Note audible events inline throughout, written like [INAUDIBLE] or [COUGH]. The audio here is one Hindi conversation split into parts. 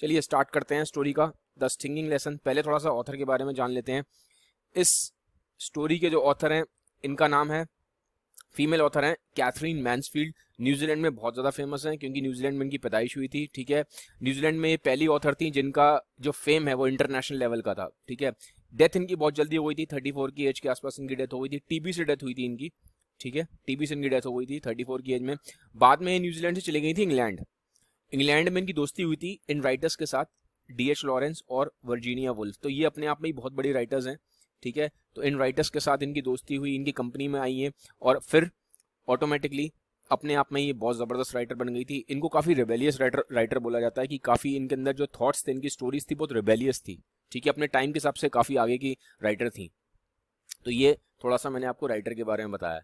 चलिए स्टार्ट करते हैं स्टोरी का द स्टिंगिंग लेसन पहले थोड़ा सा ऑथर के बारे में जान लेते हैं इस स्टोरी के जो ऑथर हैं इनका नाम है फीमेल ऑथर हैं कैथरीन मैंसफील्ड न्यूजीलैंड में बहुत ज़्यादा फेमस हैं क्योंकि न्यूजीलैंड में इनकी पैदाइश हुई थी ठीक है न्यूजीलैंड में ये पहली ऑथर थी जिनका जो फेम है वो इंटरनेशनल लेवल का था ठीक है डेथ इनकी बहुत जल्दी हो गई थी फोर की एज के आसपास इनकी डेथ हो गई थी टीबी से डेथ हुई थी इनकी ठीक है टीबी से इनकी डेथ हो गई थी फोर की एज में बाद में न्यूजीलैंड से चली गई थी इंग्लैंड इंग्लैंड में इनकी दोस्ती हुई थी इन राइटर्स के साथ डी एच लॉरेंस और वर्जीनिया वुल्फ तो ये अपने आप में ही बहुत बड़ी राइटर्स हैं ठीक है तो इन राइटर्स के साथ इनकी दोस्ती हुई इनकी कंपनी में आई है और फिर ऑटोमेटिकली अपने आप में ये बहुत ज़बरदस्त राइटर बन गई थी इनको काफ़ी रिबेलियस राइटर राइटर बोला जाता है कि काफ़ी इनके अंदर जो थाट्स थे इनकी स्टोरीज थी बहुत रिबेलियस थी ठीक है अपने टाइम के हिसाब से काफ़ी आगे की राइटर थी तो ये थोड़ा सा मैंने आपको राइटर के बारे में बताया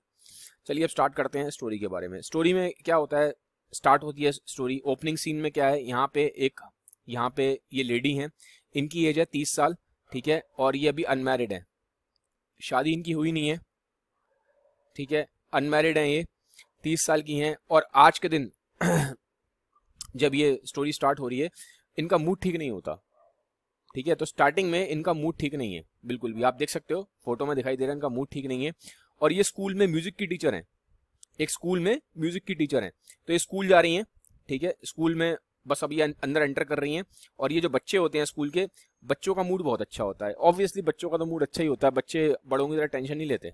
चलिए अब स्टार्ट करते हैं स्टोरी के बारे में स्टोरी में क्या होता है स्टार्ट होती है स्टोरी ओपनिंग सीन में क्या है यहाँ पे एक यहाँ पे ये लेडी हैं इनकी एज है तीस साल ठीक है और ये अभी अनमेरिड है शादी इनकी हुई नहीं है ठीक है अनमेरिड हैं ये तीस साल की हैं और आज के दिन [CLEARS THROAT] जब ये स्टोरी स्टार्ट हो रही है इनका मूड ठीक नहीं होता ठीक है तो स्टार्टिंग में इनका मूड ठीक नहीं है बिल्कुल भी आप देख सकते हो फोटो में दिखाई दे रहा है इनका मूड ठीक नहीं है और ये स्कूल में म्यूजिक की टीचर हैं एक स्कूल में म्यूजिक की टीचर हैं तो ये स्कूल जा रही हैं ठीक है स्कूल में बस अभी अं-, अंदर एंटर कर रही हैं और ये जो बच्चे होते हैं स्कूल के बच्चों का मूड बहुत अच्छा होता है ऑब्वियसली बच्चों का तो मूड अच्छा ही होता है बच्चे बड़ों की तरह टेंशन नहीं लेते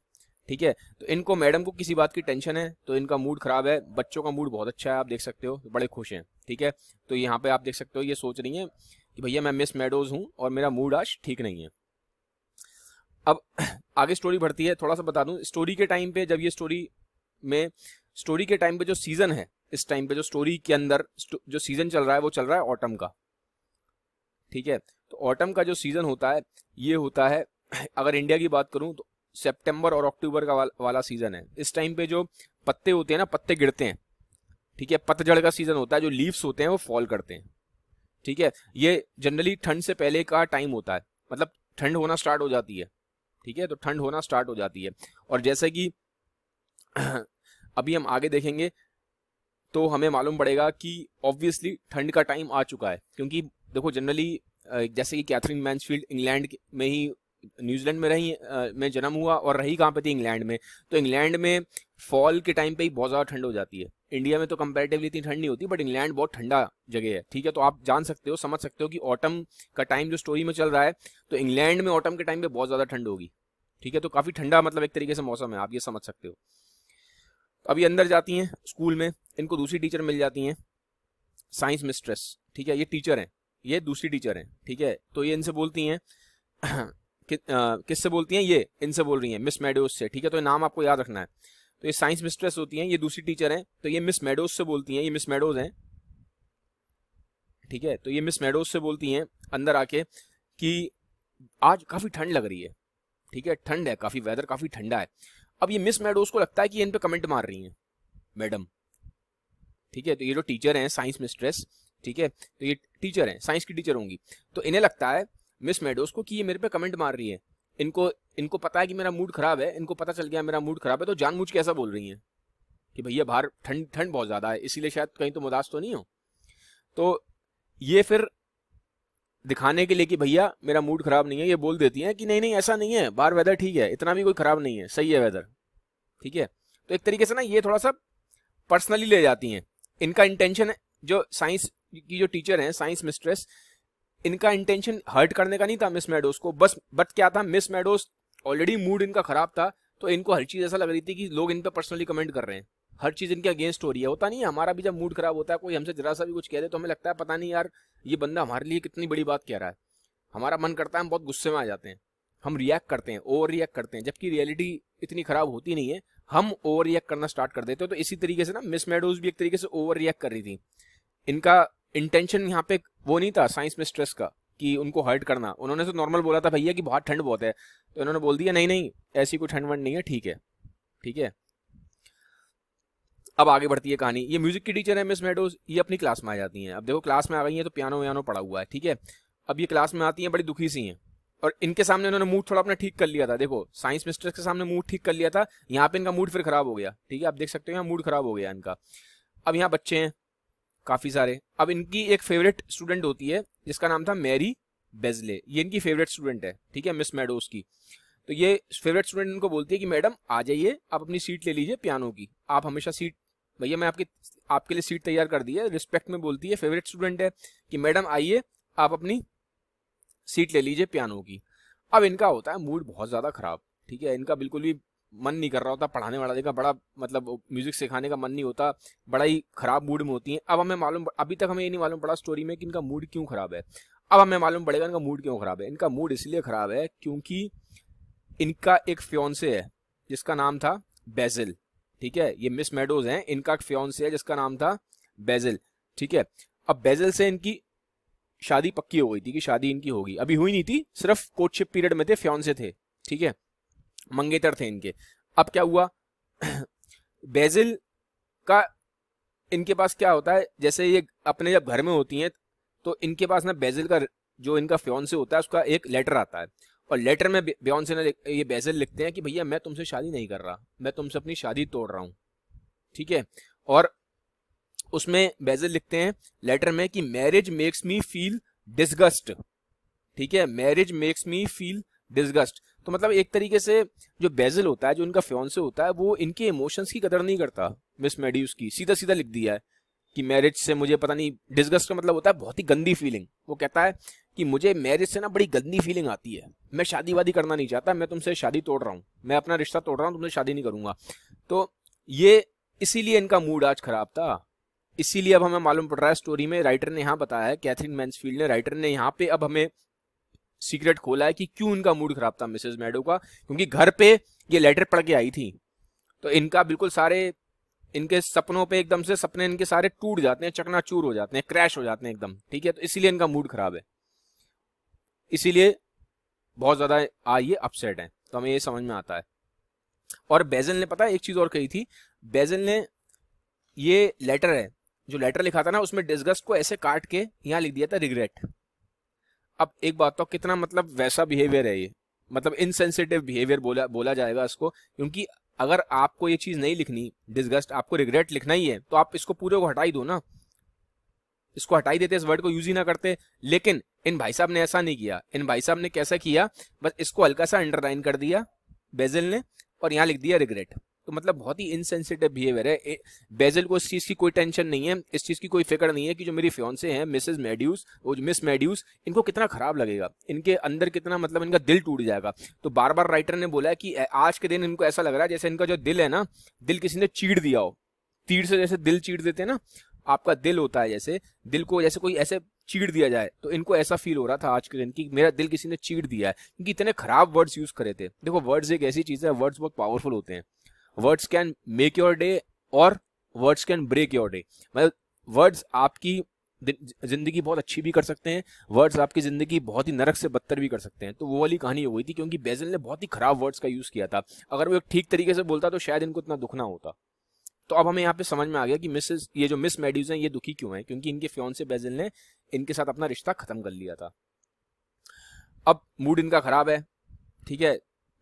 ठीक है तो इनको मैडम को किसी बात की टेंशन है तो इनका मूड खराब है बच्चों का मूड बहुत अच्छा है आप देख सकते हो बड़े खुश हैं ठीक है तो यहाँ पे आप देख सकते हो ये सोच रही हैं कि भैया मैं मिस मेडोज हूँ और मेरा मूड आज ठीक नहीं है अब [CLEARS THROAT] आगे स्टोरी बढ़ती है थोड़ा सा बता दूं स्टोरी के टाइम पे जब ये स्टोरी में स्टोरी के टाइम पे जो सीजन है इस टाइम पे जो स्टोरी के अंदर जो सीजन चल रहा है वो चल रहा है ऑटम का ठीक है तो ऑटम का जो सीजन होता है ये होता है अगर इंडिया की बात करूं तो सितंबर और अक्टूबर का वाल, वाला सीजन है इस टाइम पे जो पत्ते होते हैं ना पत्ते गिरते हैं ठीक है पतझड़ का सीजन होता है जो लीव्स होते हैं वो फॉल करते हैं ठीक है ये जनरली ठंड से पहले का टाइम होता है मतलब ठंड होना स्टार्ट हो जाती है ठीक है तो ठंड होना स्टार्ट हो जाती है और जैसे कि अभी हम आगे देखेंगे तो हमें मालूम पड़ेगा कि ऑब्वियसली ठंड का टाइम आ चुका है क्योंकि देखो जनरली जैसे कि कैथरीन मैंसफील्ड इंग्लैंड में ही न्यूजीलैंड में रही में जन्म हुआ और रही कहाँ पे थी इंग्लैंड में तो इंग्लैंड में फॉल के टाइम पे ही बहुत ज़्यादा ठंड हो जाती है इंडिया में तो कंपेरेटिवली इतनी ठंड नहीं होती बट इंग्लैंड बहुत ठंडा जगह है ठीक है तो आप जान सकते हो समझ सकते हो कि ऑटम का टाइम जो स्टोरी में चल रहा है तो इंग्लैंड में ऑटम के टाइम पर बहुत ज़्यादा ठंड होगी ठीक है तो काफ़ी ठंडा मतलब एक तरीके से मौसम है आप ये समझ सकते हो अभी अंदर जाती हैं स्कूल में इनको दूसरी टीचर मिल जाती हैं साइंस मिस्ट्रेस ठीक है ये टीचर हैं ये दूसरी टीचर हैं ठीक है तो ये इनसे बोलती हैं कि, किससे बोलती हैं ये इनसे बोल रही हैं मिस मेडोज से ठीक है तो ये नाम आपको याद रखना है तो ये साइंस मिस्ट्रेस होती हैं ये दूसरी टीचर हैं तो ये मिस मेडोज से बोलती हैं ये मिस मेडोज हैं ठीक है तो ये मिस मेडोज से बोलती हैं अंदर आके कि आज काफ़ी ठंड लग रही है ठीक है ठंड है काफ़ी वेदर काफ़ी ठंडा है अब ये मिस मेडोज को लगता है कि इन पे कमेंट मार रही हैं मैडम ठीक है तो ये जो टीचर हैं साइंस मिस्ट्रेस ठीक है तो ये टीचर हैं साइंस की टीचर होंगी तो इन्हें लगता है मिस मेडोज को कि ये मेरे पे कमेंट मार रही है इनको इनको पता है कि मेरा मूड खराब है इनको पता चल गया मेरा मूड खराब है तो जानबूझ के ऐसा बोल रही हैं कि भैया बाहर ठंड ठंड बहुत ज़्यादा है इसीलिए शायद कहीं तो मुदास तो नहीं हो तो ये फिर दिखाने के लिए कि भैया मेरा मूड खराब नहीं है ये बोल देती हैं कि नहीं नहीं ऐसा नहीं है बाहर वेदर ठीक है इतना भी कोई खराब नहीं है सही है वेदर ठीक है तो एक तरीके से ना ये थोड़ा सा पर्सनली ले जाती हैं इनका इंटेंशन जो साइंस की जो टीचर हैं साइंस मिस्ट्रेस इनका इंटेंशन हर्ट करने का नहीं था मिस मैडोस को बस बट क्या था मिस मैडोस ऑलरेडी मूड इनका खराब था तो इनको हर चीज़ ऐसा लग रही थी कि लोग इन पर पर्सनली कमेंट कर रहे हैं हर चीज़ इनके अगेंस्ट हो रही है होता नहीं है हमारा भी जब मूड खराब होता है कोई हमसे जरा सा भी कुछ कह दे तो हमें लगता है पता नहीं यार ये बंदा हमारे लिए कितनी बड़ी बात कह रहा है हमारा मन करता है हम बहुत गुस्से में आ जाते हैं हम रिएक्ट करते हैं ओवर रिएक्ट करते हैं जबकि रियलिटी इतनी खराब होती नहीं है हम ओवर रिएक्ट करना स्टार्ट कर देते हैं तो इसी तरीके से ना मिस मेडोज भी एक तरीके से ओवर रिएक्ट कर रही थी इनका इंटेंशन यहाँ पे वो नहीं था साइंस में स्ट्रेस का कि उनको हर्ट करना उन्होंने तो नॉर्मल बोला था भैया कि बहुत ठंड बहुत है तो इन्होंने बोल दिया नहीं नहीं ऐसी कोई ठंड वंड नहीं है ठीक है ठीक है अब आगे बढ़ती है कहानी ये म्यूजिक की टीचर है मिस मेडोज ये अपनी क्लास में आ जाती हैं अब देखो क्लास में आ गई हैं तो पियानो व्यानो पड़ा हुआ है ठीक है अब ये क्लास में आती हैं बड़ी दुखी सी हैं और इनके सामने उन्होंने मूड थोड़ा अपना ठीक कर लिया था देखो साइंस मिस्टर के सामने मूड ठीक कर लिया था यहाँ पे इनका मूड फिर खराब हो गया ठीक है आप देख सकते हो यहाँ मूड खराब हो गया इनका अब यहाँ बच्चे हैं काफ़ी सारे अब इनकी एक फेवरेट स्टूडेंट होती है जिसका नाम था मैरी बेजले ये इनकी फेवरेट स्टूडेंट है ठीक है मिस मेडोस की तो ये फेवरेट स्टूडेंट इनको बोलती है कि मैडम आ जाइए आप अपनी सीट ले लीजिए पियानो की आप हमेशा सीट भैया मैं आपकी आपके लिए सीट तैयार कर दी है रिस्पेक्ट में बोलती है फेवरेट स्टूडेंट है कि मैडम आइए आप अपनी सीट ले लीजिए पियानो की अब इनका होता है मूड बहुत ज़्यादा ख़राब ठीक है इनका बिल्कुल भी मन नहीं कर रहा होता पढ़ाने वाला देखा बड़ा मतलब म्यूजिक सिखाने का मन नहीं होता बड़ा ही खराब मूड में होती हैं अब हमें मालूम अभी तक हमें ये नहीं मालूम पड़ा स्टोरी में कि इनका मूड क्यों खराब है अब हमें मालूम पड़ेगा इनका मूड क्यों खराब है इनका मूड इसलिए खराब है क्योंकि इनका एक फ्योन्से है जिसका नाम था बेजिल ठीक है ये मिस मेडोज हैं इनका फ्योन्स है जिसका नाम था बेजल ठीक है अब बेजल से इनकी शादी पक्की हो गई थी कि शादी इनकी होगी अभी हुई नहीं थी सिर्फ कोर्टशिप पीरियड में थे फ्योन्से थे ठीक है मंगेतर थे इनके अब क्या हुआ [CLEARS THROAT] बेजल का इनके पास क्या होता है जैसे ये अपने जब घर में होती हैं तो इनके पास ना बेजिल का जो इनका फ्योन से होता है उसका एक लेटर आता है और लेटर में बियॉन्से से ये बेजल लिखते हैं कि भैया मैं तुमसे शादी नहीं कर रहा मैं तुमसे अपनी शादी तोड़ रहा हूँ ठीक है और उसमें बेजल लिखते हैं लेटर में कि marriage makes me feel disgust ठीक है marriage makes me feel disgust तो मतलब एक तरीके से जो बेजल होता है जो इनका फ्योन से होता है वो इनके इमोशंस की कदर नहीं करता मिस मेड्यूस की सीधा सीधा लिख दिया है कि मैरिज से मुझे पता नहीं डिस्गस्ट का मतलब होता है बहुत ही गंदी फीलिंग वो कहता है कि मुझे मैरिज से ना बड़ी गंदी फीलिंग आती है मैं शादी वादी करना नहीं चाहता मैं तुमसे शादी तोड़ रहा हूँ मैं अपना रिश्ता तोड़ रहा हूँ तुमसे शादी नहीं करूँगा तो ये इसीलिए इनका मूड आज खराब था इसीलिए अब हमें मालूम पड़ रहा है स्टोरी में राइटर ने यहाँ बताया है कैथरीन मैंसफील्ड ने राइटर ने यहाँ पे अब हमें सीक्रेट खोला है कि क्यों इनका मूड खराब था मिसेज मैडो का क्योंकि घर पे ये लेटर पढ़ के आई थी तो इनका बिल्कुल सारे इनके सपनों पे एकदम से सपने इनके सारे टूट जाते हैं चकनाचूर हो जाते हैं क्रैश हो जाते हैं एकदम ठीक है तो इसीलिए इनका मूड खराब है इसीलिए बहुत ज़्यादा आइए अपसेट हैं तो हमें ये समझ में आता है और बेजल ने पता है एक चीज़ और कही थी बेजल ने ये लेटर है जो लेटर लिखा था ना उसमें डिस्गस्ट को ऐसे काट के यहाँ लिख दिया था रिग्रेट अब एक बात तो कितना मतलब वैसा बिहेवियर है ये मतलब इनसेंसिटिव बिहेवियर बोला बोला जाएगा इसको क्योंकि अगर आपको ये चीज़ नहीं लिखनी डिस्गस्ट आपको रिग्रेट लिखना ही है तो आप इसको पूरे को हटा ही दो ना इसको हटाई देते इस वर्ड को यूज ही ना करते लेकिन इन भाई साहब ने ऐसा नहीं किया इन भाई साहब ने कैसा किया बस इसको हल्का सा अंडरलाइन कर दिया बेजल ने और यहाँ लिख दिया रिग्रेट तो मतलब बहुत ही इनसेंसिटिव बिहेवियर है बेजल को इस चीज़ की कोई टेंशन नहीं है इस चीज़ की कोई फिक्र नहीं है कि जो मेरी फ्योन्से हैं मिसेज मेड्यूस वो जो मिस मेड्यूस इनको कितना खराब लगेगा इनके अंदर कितना मतलब इनका दिल टूट जाएगा तो बार बार राइटर ने बोला है कि आज के दिन इनको ऐसा लग रहा है जैसे इनका जो दिल है ना दिल किसी ने चीड़ दिया हो तीर से जैसे दिल चीट देते हैं ना आपका दिल होता है जैसे दिल को जैसे कोई ऐसे चीड़ दिया जाए तो इनको ऐसा फील हो रहा था आज के दिन कि मेरा दिल किसी ने चीड़ दिया है क्योंकि इतने खराब वर्ड्स यूज करे थे देखो वर्ड्स एक ऐसी चीज है वर्ड्स बहुत पावरफुल होते हैं words can make your day और words can break your day मतलब वर्ड्स आपकी जिंदगी बहुत अच्छी भी कर सकते हैं वर्ड्स आपकी जिंदगी बहुत ही नरक से बदतर भी कर सकते हैं तो वो वाली कहानी हो गई थी क्योंकि बेजल ने बहुत ही खराब वर्ड्स का यूज किया था अगर वो एक ठीक तरीके से बोलता तो शायद इनको इतना दुख ना होता तो अब हमें यहाँ पे समझ में आ गया कि मिसेस ये जो मिस मेड्यूज हैं ये दुखी क्यों हैं क्योंकि इनके फ्योन से बेजिल ने इनके साथ अपना रिश्ता खत्म कर लिया था अब मूड इनका खराब है ठीक है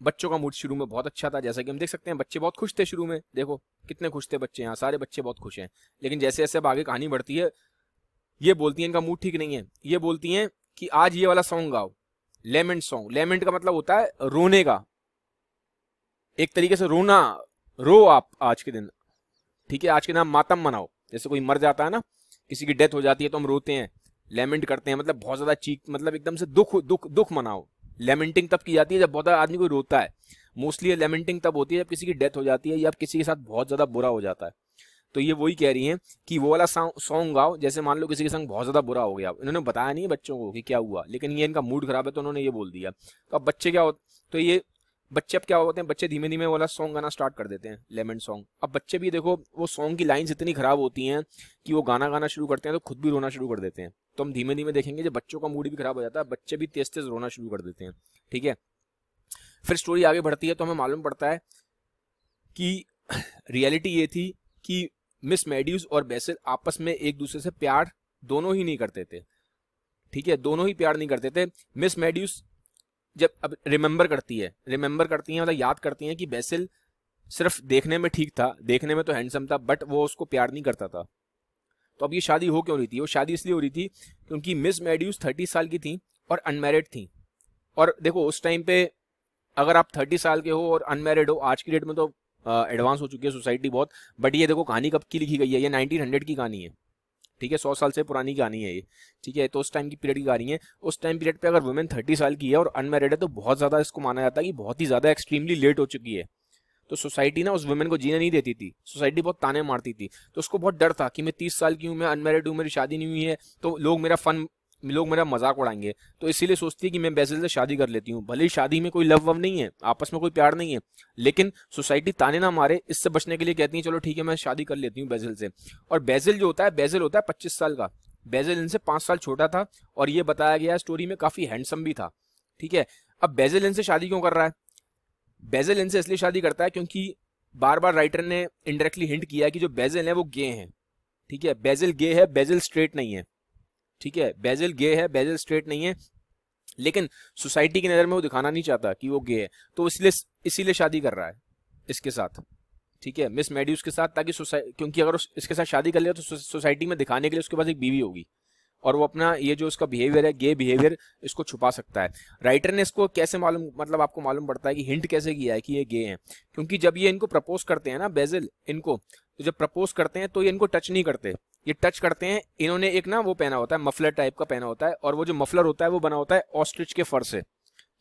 बच्चों का मूड शुरू में बहुत अच्छा था जैसा कि हम देख सकते हैं बच्चे बहुत खुश थे शुरू में देखो कितने खुश थे बच्चे यहाँ सारे बच्चे बहुत खुश हैं लेकिन जैसे जैसे अब आगे कहानी बढ़ती है ये बोलती हैं इनका मूड ठीक नहीं है ये बोलती हैं कि आज ये वाला सॉन्ग गाओ लेमेंट सॉन्ग लेमेंट का मतलब होता है रोने का एक तरीके से रोना रो आप आज के दिन ठीक है आज के नाम मातम मनाओ जैसे कोई मर जाता है ना किसी की डेथ हो जाती है तो हम रोते हैं लेमेंट करते हैं मतलब बहुत ज़्यादा चीख मतलब एकदम से दुख दुख दुख मनाओ लेमेंटिंग तब की जाती है जब बहुत आदमी कोई रोता है मोस्टली लेमेंटिंग तब होती है जब किसी की डेथ हो जाती है या किसी के साथ बहुत ज़्यादा बुरा हो जाता है तो ये वही कह रही हैं कि वो वाला सॉन्ग गाओ जैसे मान लो किसी के संग बहुत ज़्यादा बुरा हो गया इन्होंने बताया नहीं बच्चों को कि क्या हुआ लेकिन ये इनका मूड खराब है तो उन्होंने ये बोल दिया तो अब बच्चे क्या हो तो ये बच्चे अब क्या होते हैं बच्चे धीमे धीमे वाला सॉन्ग गाना स्टार्ट कर देते हैं लेमन सॉन्ग अब बच्चे भी देखो वो सॉन्ग की लाइन्स इतनी ख़राब होती हैं कि वो गाना गाना शुरू करते हैं तो खुद भी रोना शुरू कर देते हैं तो हम धीमे धीमे देखेंगे जब बच्चों का मूड भी खराब हो जाता है बच्चे भी तेज़ तेज़ रोना शुरू कर देते हैं ठीक है फिर स्टोरी आगे बढ़ती है तो हमें मालूम पड़ता है कि रियलिटी ये थी कि मिस मेड्यूज और बेसिल आपस में एक दूसरे से प्यार दोनों ही नहीं करते थे ठीक है दोनों ही प्यार नहीं करते थे मिस मेड्यूज जब अब रिमेंबर करती है रिमेंबर करती हैं मतलब याद करती हैं कि बेसिल सिर्फ देखने में ठीक था देखने में तो हैंडसम था बट वो उसको प्यार नहीं करता था तो अब ये शादी हो क्यों रही थी वो शादी इसलिए हो रही थी क्योंकि मिस मेड्यूस थर्टी साल की थी और अनमेरिड थी और देखो उस टाइम पे अगर आप थर्टी साल के हो और अनमेरिड हो आज की डेट में तो एडवांस हो चुकी है सोसाइटी बहुत बट ये देखो कहानी कब की लिखी गई है ये नाइनटीन हंड्रेड की कहानी है ठीक है सौ साल से पुरानी कहानी है ये ठीक है तो उस टाइम की पीरियड की कहानी है उस टाइम पीरियड पे अगर वुमेन थर्टी साल की है और अनमेरिड है तो बहुत ज़्यादा इसको माना जाता है कि बहुत ही ज़्यादा एक्सट्रीमली लेट हो चुकी है तो सोसाइटी ना उस वुमेन को जीने नहीं देती थी सोसाइटी बहुत ताने मारती थी तो उसको बहुत डर था कि मैं तीस साल की हूँ मैं अनमेरिड हूँ मेरी शादी नहीं हुई है तो लोग मेरा फन लोग मेरा मजाक उड़ाएंगे तो इसीलिए सोचती है कि मैं बैसिल से शादी कर लेती हूँ भले ही शादी में कोई लव वव नहीं है आपस में कोई प्यार नहीं है लेकिन सोसाइटी ताने ना मारे इससे बचने के लिए कहती है चलो ठीक है मैं शादी कर लेती हूँ बैजिल से और बैजिल जो होता है बैजिल होता है पच्चीस साल का बैजल इनसे पाँच साल छोटा था और ये बताया गया स्टोरी में काफ़ी हैंडसम भी था ठीक है अब बैजल इनसे शादी क्यों कर रहा है बैजल इनसे इसलिए शादी करता है क्योंकि बार बार राइटर ने इंडायरेक्टली हिंट किया कि जो बैजिल है वो गे हैं ठीक है बैजिल गे है बैजिल स्ट्रेट नहीं है ठीक है बेजल गे है बेजल स्ट्रेट नहीं है लेकिन सोसाइटी की नज़र में वो दिखाना नहीं चाहता कि वो गे है तो इसलिए इसीलिए शादी कर रहा है इसके साथ ठीक है मिस मेड्यूस के साथ ताकि क्योंकि अगर इसके साथ शादी कर लिया तो सोसाइटी में दिखाने के लिए उसके पास एक बीवी होगी और वो अपना ये जो उसका बिहेवियर है गे बिहेवियर इसको छुपा सकता है राइटर ने इसको कैसे मालूम मतलब आपको मालूम पड़ता है कि हिंट कैसे किया है कि ये गे हैं क्योंकि जब ये इनको प्रपोज करते हैं ना बेजल इनको तो जब प्रपोज करते हैं तो ये इनको टच नहीं करते ये टच करते हैं इन्होंने एक ना वो पहना होता है मफलर टाइप का पहना होता है और वो जो मफलर होता है वो बना होता है ऑस्ट्रिच के फर से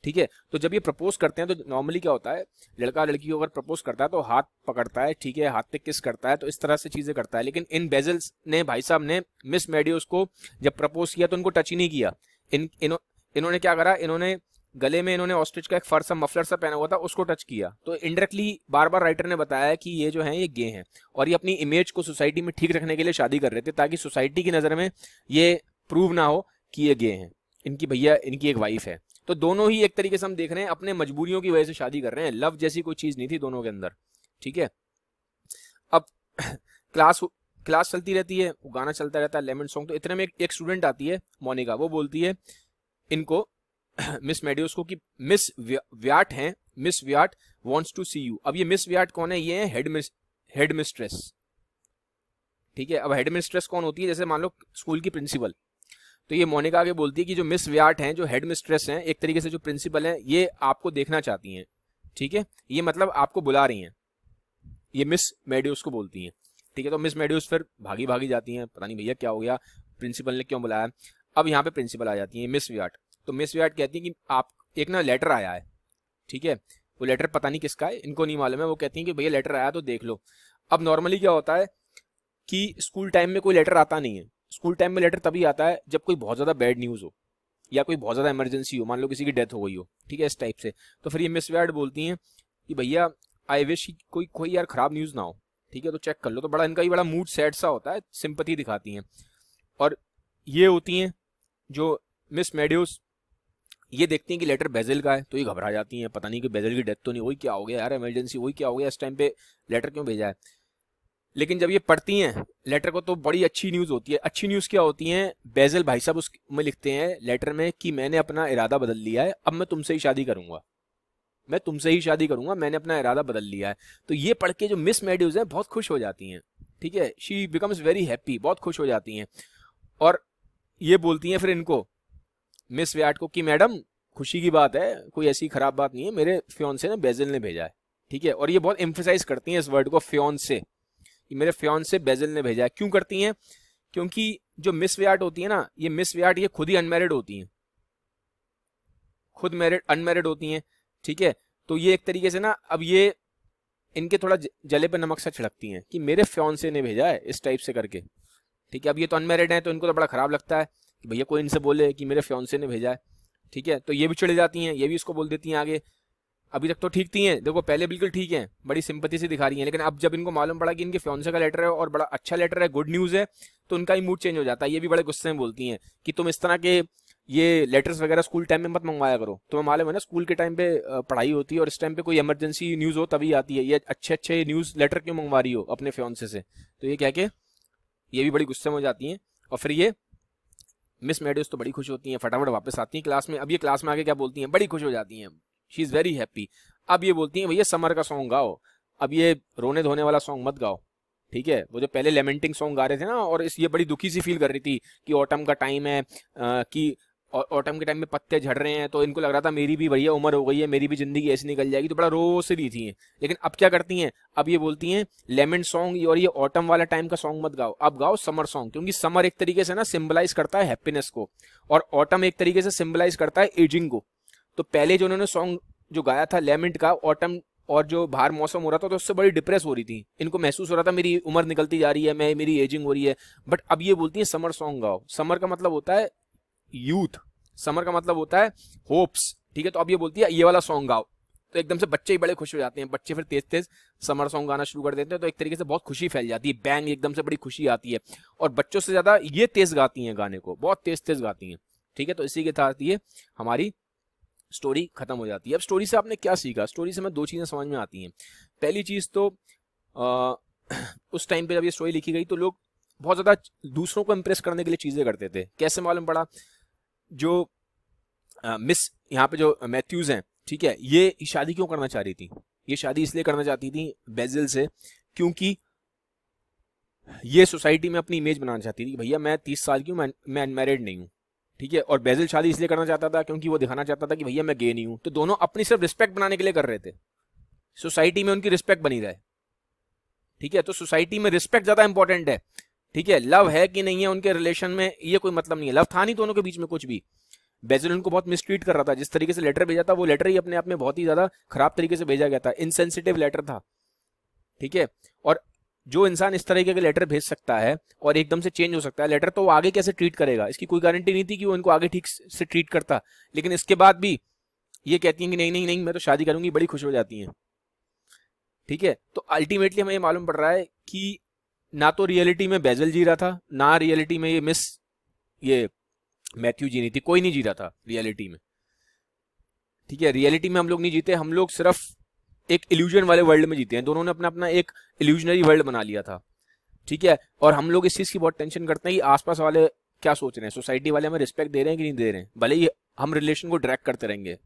ठीक है तो जब ये प्रपोज करते हैं तो नॉर्मली क्या होता है लड़का लड़की को अगर प्रपोज करता है तो हाथ पकड़ता है ठीक है हाथ पे किस करता है तो इस तरह से चीजें करता है लेकिन इन बेजल्स ने भाई साहब ने मिस मेडियोस को जब प्रपोज किया तो उनको टच ही नहीं किया इन इन्होंने क्या करा इन्होंने गले में इन्होंने ऑस्ट्रिच का एक फर सा मफलर सा पहना हुआ था उसको टच किया तो इंडायरेक्टली बार बार राइटर ने बताया कि ये जो है ये गे हैं और ये अपनी इमेज को सोसाइटी में ठीक रखने के लिए शादी कर रहे थे ताकि सोसाइटी की नज़र में ये प्रूव ना हो कि ये गे हैं इनकी भैया इनकी एक वाइफ है तो दोनों ही एक तरीके से हम देख रहे हैं अपने मजबूरियों की वजह से शादी कर रहे हैं लव जैसी कोई चीज़ नहीं थी दोनों के अंदर ठीक है अब क्लास [CLEARS THROAT] क्लास चलती रहती है गाना चलता रहता है लेमन सॉन्ग तो इतने में एक, एक स्टूडेंट आती है मोनिका वो बोलती है इनको मिस मेडियोस्को की मिस व्याट हैं miss Wyatt wants to see you अब ये मिस व्याट कौन है ये है हेड मिस हेड मिस्ट्रेस ठीक है अब हेड मिस्ट्रेस कौन होती है जैसे मान लो स्कूल की प्रिंसिपल तो ये मोनिका आगे बोलती है कि जो मिस व्याट हैं जो हेड मिस्ट्रेस हैं एक तरीके से जो प्रिंसिपल हैं ये आपको देखना चाहती हैं ठीक है ये मतलब आपको बुला रही हैं ये मिस मेडियोस को बोलती हैं ठीक है तो मिस मेडियोस फिर भागी भागी जाती हैं पता नहीं भैया क्या हो गया प्रिंसिपल ने क्यों बुलाया अब यहाँ पे प्रिंसिपल आ जाती है मिस व्याट तो मिस विराट कहती हैं कि आप एक ना लेटर आया है ठीक है वो लेटर पता नहीं किसका है इनको नहीं मालूम है वो कहती हैं कि भैया लेटर आया तो देख लो अब नॉर्मली क्या होता है कि स्कूल टाइम में कोई लेटर आता नहीं है स्कूल टाइम में लेटर तभी आता है जब कोई बहुत ज़्यादा बैड न्यूज़ हो या कोई बहुत ज़्यादा इमरजेंसी हो मान लो किसी की डेथ हो गई हो ठीक है इस टाइप से तो फिर ये मिस वैड बोलती हैं कि भैया आई विश कोई कोई यार ख़राब न्यूज़ ना हो ठीक है तो चेक कर लो तो बड़ा इनका ही बड़ा मूड सैड सा होता है सिंपथी दिखाती हैं और ये होती हैं जो मिस मेडियोस ये देखती हैं कि लेटर बेजल का है तो ये घबरा जाती हैं पता नहीं कि बेजल की डेथ तो नहीं वही क्या हो गया यार इमरजेंसी वही क्या हो गया इस टाइम पे लेटर क्यों भेजा है लेकिन जब ये पढ़ती हैं लेटर को तो बड़ी अच्छी न्यूज़ होती है अच्छी न्यूज़ क्या होती है बेजल भाई साहब उसमें लिखते हैं लेटर में कि मैंने अपना इरादा बदल लिया है अब मैं तुमसे ही शादी करूंगा मैं तुमसे ही शादी करूंगा मैंने अपना इरादा बदल लिया है तो ये पढ़ के जो मिस मेड्यूज हैं बहुत खुश हो जाती हैं ठीक है शी बिकम्स वेरी हैप्पी बहुत खुश हो जाती हैं और ये बोलती हैं फिर इनको मिस व्याट को कि मैडम खुशी की बात है कोई ऐसी खराब बात नहीं है मेरे फ्योन से ना बेजल ने भेजा है ठीक है और ये बहुत एम्फोसाइज करती हैं इस वर्ड को फ्योन से मेरे फ्योन से बेजल ने भेजा है क्यों करती हैं क्योंकि जो मिस व्याट होती है ना ये मिस व्याट ये खुद ही अनमेरिड होती हैं खुद मैरिड अनमेरिड होती हैं ठीक है तो ये एक तरीके से ना अब ये इनके थोड़ा जले पर नमक सा छिड़कती हैं कि मेरे फ्योन से ने भेजा है इस टाइप से करके ठीक है अब ये तो अनमेरिड है तो इनको तो बड़ा खराब लगता है कि भैया कोई इनसे बोले कि मेरे फ्योन्से ने भेजा है ठीक है तो ये भी चले जाती हैं ये भी उसको बोल देती हैं आगे अभी तक तो ठीक थी हैं देखो पहले बिल्कुल ठीक हैं बड़ी सिंपत्ति से दिखा रही हैं लेकिन अब जब इनको मालूम पड़ा कि इनके फ्योन्से का लेटर है और बड़ा अच्छा लेटर है गुड न्यूज़ है तो उनका ही मूड चेंज हो जाता है ये भी बड़े गुस्से में बोलती हैं कि तुम इस तरह के ये लेटर्स वगैरह स्कूल टाइम में मत मंगवाया करो तुम्हें मालूम है ना स्कूल के टाइम पे पढ़ाई होती है और इस टाइम पे कोई इमरजेंसी न्यूज़ हो तभी आती है ये अच्छे अच्छे न्यूज़ लेटर क्यों मंगवा रही हो अपने फ्योन्से से तो ये कह के ये भी बड़ी गुस्से में हो जाती हैं और फिर ये मिस मेडियस तो बड़ी खुश होती हैं फटाफट वापस आती हैं क्लास में अब ये क्लास में आके क्या बोलती हैं बड़ी खुश हो जाती हैं शी इज़ वेरी हैप्पी अब ये बोलती हैं भैया समर का सॉन्ग गाओ अब ये रोने धोने वाला सॉन्ग मत गाओ ठीक है वो जो पहले लेमेंटिंग सॉन्ग गा रहे थे ना और इस ये बड़ी दुखी सी फील कर रही थी कि ऑटम का टाइम है आ, कि ऑटम के टाइम में पत्ते झड़ रहे हैं तो इनको लग रहा था मेरी भी भैया उम्र हो गई है मेरी भी ज़िंदगी ऐसी निकल जाएगी तो बड़ा रो से रही थी लेकिन अब क्या करती हैं अब ये बोलती हैं लेमन सॉन्ग और ये ऑटम वाला टाइम का सॉन्ग मत गाओ अब गाओ समर सॉन्ग क्योंकि समर एक तरीके से ना सिम्बलाइज करता है हैप्पीनेस को और ऑटम एक तरीके से सिम्बलाइज करता है एजिंग को तो पहले जो उन्होंने सॉन्ग जो गाया था लेमेंट का ऑटम और जो बाहर मौसम हो रहा था तो उससे बड़ी डिप्रेस हो रही थी इनको महसूस हो रहा था मेरी उम्र निकलती जा रही है मैं मेरी एजिंग हो रही है बट अब ये बोलती है समर सॉन्ग गाओ समर का मतलब होता है यूथ समर का मतलब होता है होप्स ठीक है तो अब ये बोलती है ये वाला सॉन्ग गाओ तो एकदम से बच्चे ही बड़े खुश हो जाते हैं बच्चे फिर तेज तेज समर सॉन्ग गाना शुरू कर देते हैं तो एक तरीके से बहुत खुशी फैल जाती है बैंग एकदम से बड़ी खुशी आती है और बच्चों से ज्यादा ये तेज गाती हैं गाने को बहुत तेज तेज गाती हैं ठीक है तो इसी के साथ ये हमारी स्टोरी खत्म हो जाती है अब स्टोरी से आपने क्या सीखा स्टोरी से हमें दो चीज़ें समझ में आती हैं पहली चीज़ तो आ, [CLEARS THROAT] उस टाइम पे जब ये स्टोरी लिखी गई तो लोग बहुत ज़्यादा दूसरों को इम्प्रेस करने के लिए चीज़ें करते थे कैसे मालूम पड़ा जो मिस यहाँ पे जो मैथ्यूज हैं ठीक है ये शादी क्यों करना चाह रही थी ये शादी इसलिए करना चाहती थी बेजिल से क्योंकि ये सोसाइटी में अपनी इमेज बनाना चाहती थी भैया मैं तीस साल की हूँ मैं अनमेरिड नहीं हूँ ठीक है और बेजिल शादी इसलिए करना चाहता था क्योंकि वो दिखाना चाहता था कि भैया मैं गे नहीं हूँ तो दोनों अपनी सिर्फ रिस्पेक्ट बनाने के लिए कर रहे थे सोसाइटी में उनकी रिस्पेक्ट बनी रहे ठीक है तो सोसाइटी में रिस्पेक्ट ज़्यादा इंपॉर्टेंट है ठीक है लव है कि नहीं है उनके रिलेशन में ये कोई मतलब नहीं है लव था नहीं दोनों के बीच में कुछ भी बेजल उनको बहुत मिसट्रीट कर रहा था जिस तरीके से लेटर भेजा था वो लेटर ही अपने आप में बहुत ही ज्यादा खराब तरीके से भेजा गया था इनसेंसिटिव लेटर था ठीक है और जो इंसान इस तरीके के लेटर भेज सकता है और एकदम से चेंज हो सकता है लेटर तो वो आगे कैसे ट्रीट करेगा इसकी कोई गारंटी नहीं थी कि वो इनको आगे ठीक से ट्रीट करता लेकिन इसके बाद भी ये कहती हैं कि नहीं नहीं नहीं मैं तो शादी करूंगी बड़ी खुश हो जाती हैं ठीक है तो अल्टीमेटली हमें ये मालूम पड़ रहा है कि ना तो रियलिटी में बेजल जी रहा था ना रियलिटी में ये मिस ये मैथ्यू जी नहीं थी कोई नहीं जी रहा था रियलिटी में ठीक है रियलिटी में हम लोग नहीं जीते हम लोग सिर्फ एक इल्यूजन वाले वर्ल्ड में जीते हैं दोनों ने अपना अपना एक इल्यूजनरी वर्ल्ड बना लिया था ठीक है और हम लोग इस चीज़ की बहुत टेंशन करते हैं कि आसपास वाले क्या सोच रहे हैं सोसाइटी वाले हमें रिस्पेक्ट दे रहे हैं कि नहीं दे रहे हैं भले ही हम रिलेशन को ड्रैक करते रहेंगे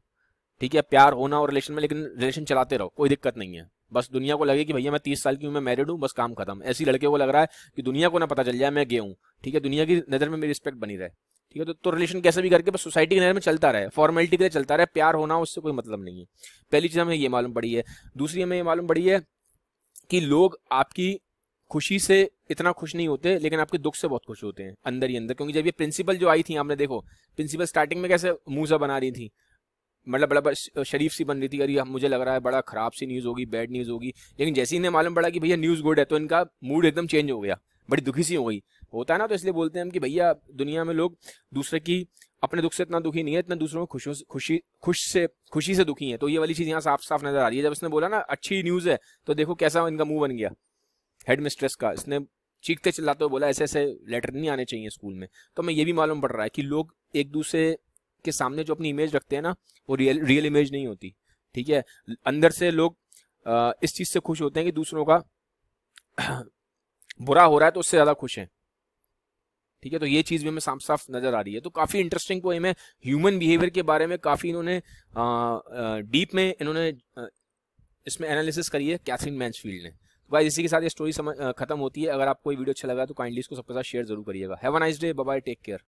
ठीक है प्यार होना और रिलेशन में लेकिन रिलेशन चलाते रहो कोई दिक्कत नहीं है बस दुनिया को लगे कि भैया मैं तीस साल की उम्र मैं मैरिड हूँ बस काम खत्म ऐसी लड़के को लग रहा है कि दुनिया को ना पता चल जाए मैं गे हूँ ठीक है दुनिया की नज़र में मेरी रिस्पेक्ट बनी रहे ठीक है तो, तो रिलेशन कैसे भी करके बस सोसाइटी की नज़र में चलता रहे फॉर्मेलिटी के लिए चलता रहे प्यार होना उससे कोई मतलब नहीं है पहली चीज़ हमें ये मालूम पड़ी है दूसरी हमें ये मालूम पड़ी है कि लोग आपकी खुशी से इतना खुश नहीं होते लेकिन आपके दुख से बहुत खुश होते हैं अंदर ही अंदर क्योंकि जब ये प्रिंसिपल जो आई थी आपने देखो प्रिंसिपल स्टार्टिंग में कैसे मूसा बना रही थी मतलब बड़ा शरीफ सी बन रही थी अरे मुझे लग रहा है बड़ा ख़राब सी न्यूज़ होगी बैड न्यूज़ होगी लेकिन जैसे ही इन्हें मालूम पड़ा कि भैया न्यूज़ गुड है तो इनका मूड एकदम चेंज हो गया बड़ी दुखी सी हो गई होता है ना तो इसलिए बोलते हैं हम कि भैया दुनिया में लोग दूसरे की अपने दुख से इतना दुखी नहीं है इतना दूसरों को खुशी खुशी खुश से खुशी से दुखी है तो ये वाली चीज़ यहाँ साफ साफ नजर आ रही है जब इसने बोला ना अच्छी न्यूज़ है तो देखो कैसा इनका मुंह बन गया हेड मिस्ट्रेस का इसने चीखते चिल्लाते हुए बोला ऐसे ऐसे लेटर नहीं आने चाहिए स्कूल में तो हमें ये भी मालूम पड़ रहा है कि लोग एक दूसरे के सामने जो अपनी इमेज रखते हैं ना वो रियल रियल इमेज नहीं होती ठीक है अंदर से लोग इस चीज़ से खुश होते हैं कि दूसरों का [CLEARS THROAT] बुरा हो रहा है तो उससे ज़्यादा खुश हैं ठीक है तो ये चीज़ भी हमें साफ साफ नज़र आ रही है तो काफ़ी इंटरेस्टिंग पोएम है ह्यूमन बिहेवियर के बारे में काफ़ी इन्होंने डीप में इन्होंने इसमें एनालिसिस करी है कैथरीन मैंसफील्ड ने तो भाई इसी के साथ ये स्टोरी खत्म होती है अगर आपको ये वीडियो अच्छा लगा तो काइंडली इसको सबके साथ शेयर जरूर करिएगा have a nice day bye take care